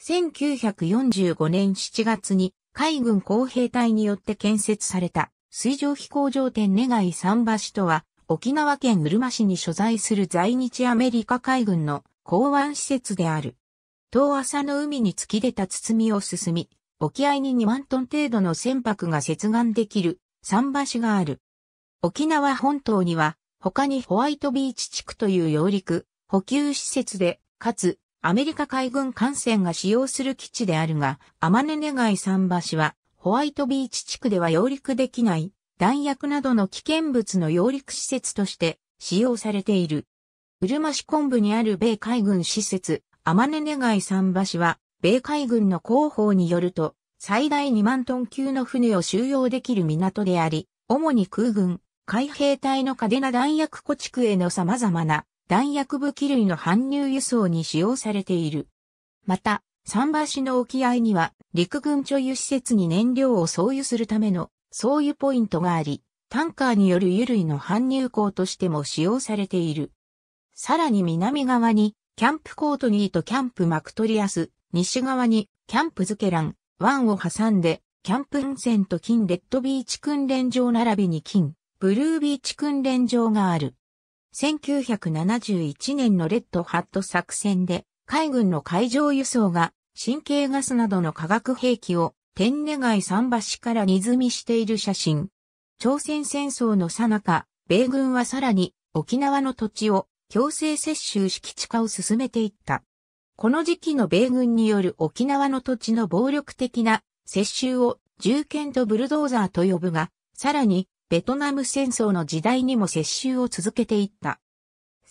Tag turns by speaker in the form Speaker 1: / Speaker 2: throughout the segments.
Speaker 1: 1945年7月に海軍工兵隊によって建設された水上飛行場天願い桟橋とは沖縄県うるま市に所在する在日アメリカ海軍の港湾施設である。遠浅の海に突き出た包みを進み、沖合に2万トン程度の船舶が接岸できる桟橋がある。沖縄本島には他にホワイトビーチ地区という揚陸、補給施設で、かつアメリカ海軍艦船が使用する基地であるが、天根願桟橋は、ホワイトビーチ地区では揚陸できない弾薬などの危険物の揚陸施設として使用されている。うるま市昆布にある米海軍施設、天根願桟橋は、米海軍の広報によると、最大2万トン級の船を収容できる港であり、主に空軍、海兵隊の嘉手納弾薬庫地区への様々な弾薬武器類の搬入輸送に使用されている。また、桟橋の沖合には陸軍貯油施設に燃料を送油するための送油ポイントがあり、タンカーによる油類の搬入港としても使用されている。さらに南側にキャンプコートニーとキャンプマクトリアス、西側にキャンプズケラン、ワンを挟んでキャンプンセント金レッドビーチ訓練場並びに金、ブルービーチ訓練場がある。1971年のレッドハット作戦で海軍の海上輸送が神経ガスなどの化学兵器を天然街桟橋から荷積みしている写真。朝鮮戦争の最中、米軍はさらに沖縄の土地を強制接収敷地化を進めていった。この時期の米軍による沖縄の土地の暴力的な接収を銃剣とブルドーザーと呼ぶが、さらにベトナム戦争の時代にも接収を続けていった。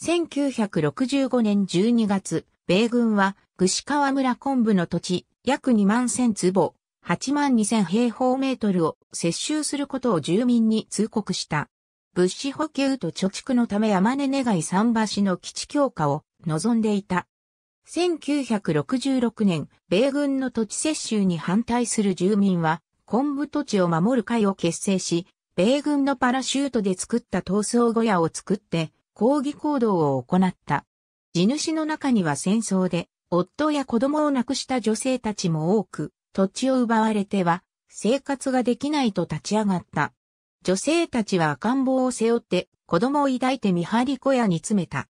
Speaker 1: 1965年12月、米軍は、具志川村昆布の土地、約2万千坪、8万2千平方メートルを接収することを住民に通告した。物資補給と貯蓄のため山根願い桟橋の基地強化を望んでいた。1966年、米軍の土地接収に反対する住民は、昆布土地を守る会を結成し、米軍のパラシュートで作った闘争小屋を作って抗議行動を行った。地主の中には戦争で夫や子供を亡くした女性たちも多く、土地を奪われては生活ができないと立ち上がった。女性たちは赤ん坊を背負って子供を抱いて見張り小屋に詰めた。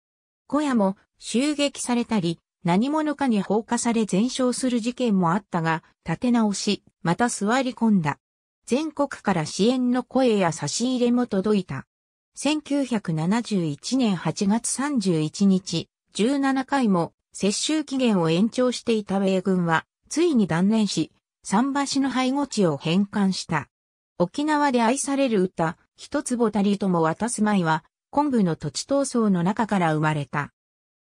Speaker 1: 小屋も襲撃されたり、何者かに放火され全焼する事件もあったが、立て直し、また座り込んだ。全国から支援の声や差し入れも届いた。1971年8月31日、17回も接収期限を延長していた米軍は、ついに断念し、桟橋の背後地を返還した。沖縄で愛される歌、一坪たりとも渡す前は、昆布の土地闘争の中から生まれた。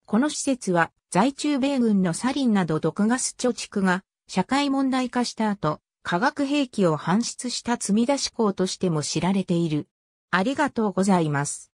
Speaker 1: この施設は、在中米軍のサリンなど毒ガス貯蓄が社会問題化した後、化学兵器を搬出した積み出し校としても知られている。ありがとうございます。